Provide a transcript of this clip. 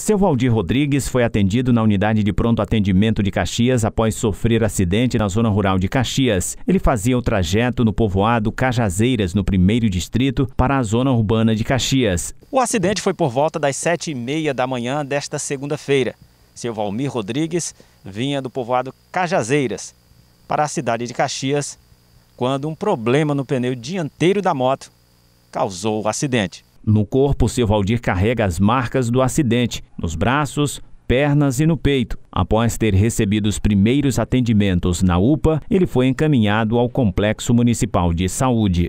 Seu Valdir Rodrigues foi atendido na unidade de pronto atendimento de Caxias após sofrer acidente na zona rural de Caxias. Ele fazia o trajeto no povoado Cajazeiras, no primeiro distrito, para a zona urbana de Caxias. O acidente foi por volta das sete e meia da manhã desta segunda-feira. Seu Valmir Rodrigues vinha do povoado Cajazeiras para a cidade de Caxias, quando um problema no pneu dianteiro da moto causou o acidente. No corpo, seu Valdir carrega as marcas do acidente, nos braços, pernas e no peito. Após ter recebido os primeiros atendimentos na UPA, ele foi encaminhado ao Complexo Municipal de Saúde.